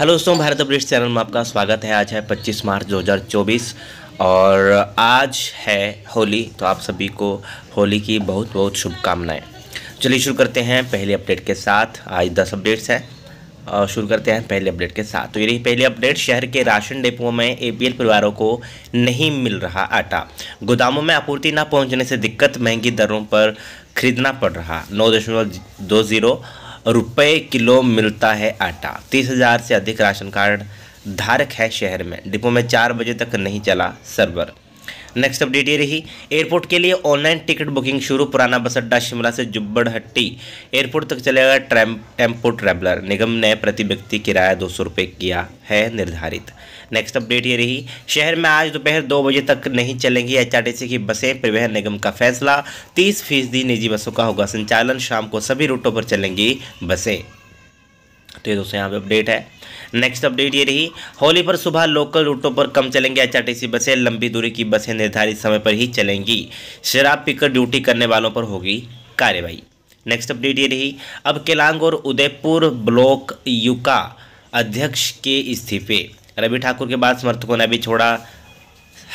hello दोस्तों Bharat updates channel में आपका स्वागत है आज है 25 मार्च 2024 और आज है होली तो आप सभी को होली की बहुत बहुत शुभकामनाएं चलिए शुरू करते हैं पहले अपडेट के साथ आज 10 अपडेट्स हैं और शुरू करते हैं पहले अपडेट के साथ तो ये रही पहली अपडेट शहर के राशन डेपो में एपीएल परिवारों को नहीं मिल रहा आटा गोदामों में आपूर्ति न पहुंचने से दिक्कत महंगी दरों पर खरीदना पड़ रहा नौ दशमलव दो जीरो रुपये किलो मिलता है आटा तीस हज़ार से अधिक राशन कार्ड धारक है शहर में डिपो में चार बजे तक नहीं चला सर्वर नेक्स्ट अपडेट ये रही एयरपोर्ट के लिए ऑनलाइन टिकट बुकिंग शुरू पुराना बस अड्डा शिमला से जुब्बड़ हट्टी एयरपोर्ट तक चलेगा टेम्पो ट्रैवलर निगम ने प्रति व्यक्ति किराया दो सौ किया है निर्धारित नेक्स्ट अपडेट ये रही शहर में आज दोपहर दो बजे तक नहीं चलेंगी एच की बसें परिवहन निगम का फैसला तीस फीसदी निजी बसों का होगा संचालन शाम को सभी रूटों पर चलेंगी बसें तो ये दोस्तों यहाँ पे अपडेट है नेक्स्ट अपडेट ये रही होली पर सुबह लोकल रूटों पर कम चलेंगे एचआरटीसी बसें लंबी दूरी की बसें निर्धारित समय पर ही चलेंगी शराब पीकर ड्यूटी करने वालों पर होगी कार्यवाही नेक्स्ट अपडेट ये रही अब केलांग और उदयपुर ब्लॉक यूका अध्यक्ष के इस्तीफे रवि ठाकुर के बाद समर्थकों ने भी छोड़ा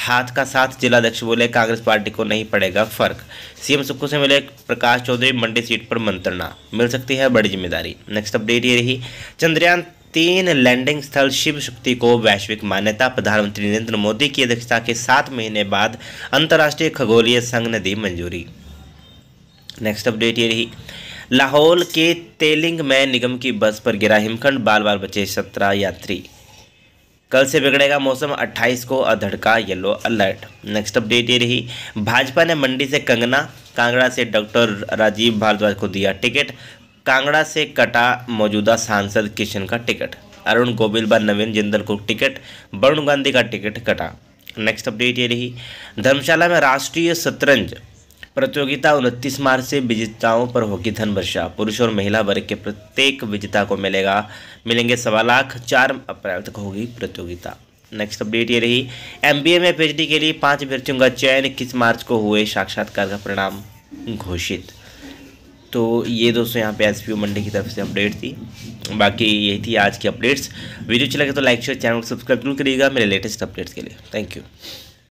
हाथ का साथ जिलाध्यक्ष बोले कांग्रेस पार्टी को नहीं पड़ेगा फर्क सीएम सुक्खू से मिले प्रकाश चौधरी मंडी सीट पर मंत्रणा मिल सकती है बड़ी जिम्मेदारी नेक्स्ट अपडेट ये रही चंद्रयान तीन लैंडिंग स्थल शिव शक्ति को वैश्विक मान्यता प्रधानमंत्री नरेंद्र मोदी की अध्यक्षता के सात महीने बाद अंतर्राष्ट्रीय खगोलीय संघ ने दी मंजूरी नेक्स्ट अपडेट ये रही लाहौल के तेलिंग में निगम की बस पर गिरा हिमखंड बाल बाल बचे सत्रह यात्री कल से बिगड़ेगा मौसम 28 को अधड़का येलो अलर्ट नेक्स्ट अपडेट ये रही भाजपा ने मंडी से कंगना कांगड़ा से डॉक्टर राजीव भारद्वाज को दिया टिकट कांगड़ा से कटा मौजूदा सांसद किशन का टिकट अरुण गोबिल व नवीन जिंदल को टिकट वरुण गांधी का टिकट कटा नेक्स्ट अपडेट ये रही धर्मशाला में राष्ट्रीय शतरंज प्रतियोगिता उनतीस मार्च से विजेताओं पर होगी धन वर्षा पुरुष और महिला वर्ग के प्रत्येक विजेता को मिलेगा मिलेंगे सवा लाख चार अप्रैल तक होगी प्रतियोगिता नेक्स्ट अपडेट ये रही एम में पी के लिए पांच अभ्यर्थियों का चयन इक्कीस मार्च को हुए साक्षात्कार का परिणाम घोषित तो ये दोस्तों यहाँ पे एस पी की तरफ से अपडेट थी बाकी यही थी आज की अपडेट्स वीडियो लगे तो लाइक शेयर चैनल को सब्सक्राइब जरूर करिएगा मेरे लेटेस्ट अपडेट्स के लिए थैंक यू